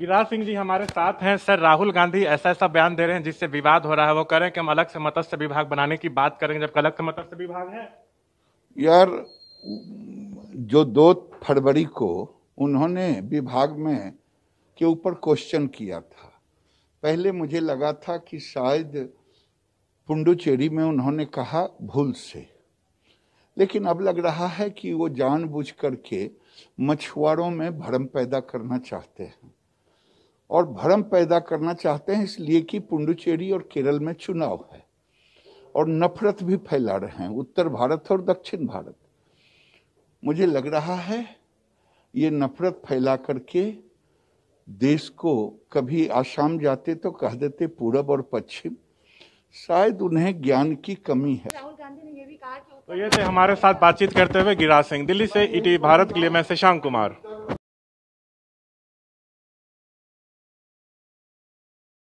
गिरिराज सिंह जी हमारे साथ हैं सर राहुल गांधी ऐसा ऐसा बयान दे रहे हैं जिससे विवाद हो रहा है वो कह रहे हैं कि हम अलग से मत्स्य विभाग बनाने की बात करेंगे जब अलग से मत्स्य विभाग है यार जो दो फरवरी को उन्होंने विभाग में के ऊपर क्वेश्चन किया था पहले मुझे लगा था कि शायद पुंडुचेरी में उन्होंने कहा भूल से लेकिन अब लग रहा है कि वो जानबूझ करके मछुआरों में भ्रम पैदा करना चाहते हैं और भ्रम पैदा करना चाहते हैं इसलिए कि पुंडुचेरी और केरल में चुनाव है और नफरत भी फैला रहे हैं उत्तर भारत और दक्षिण भारत मुझे लग रहा है ये नफरत फैला करके देश को कभी आसाम जाते तो कह देते पूरब और पश्चिम शायद उन्हें ज्ञान की कमी है राहुल गांधी ने ये भी कहा कि तो ये थे हमारे साथ बातचीत करते हुए गिराज सिंह दिल्ली से ईटी भारत के लिए मैं शशांक कुमार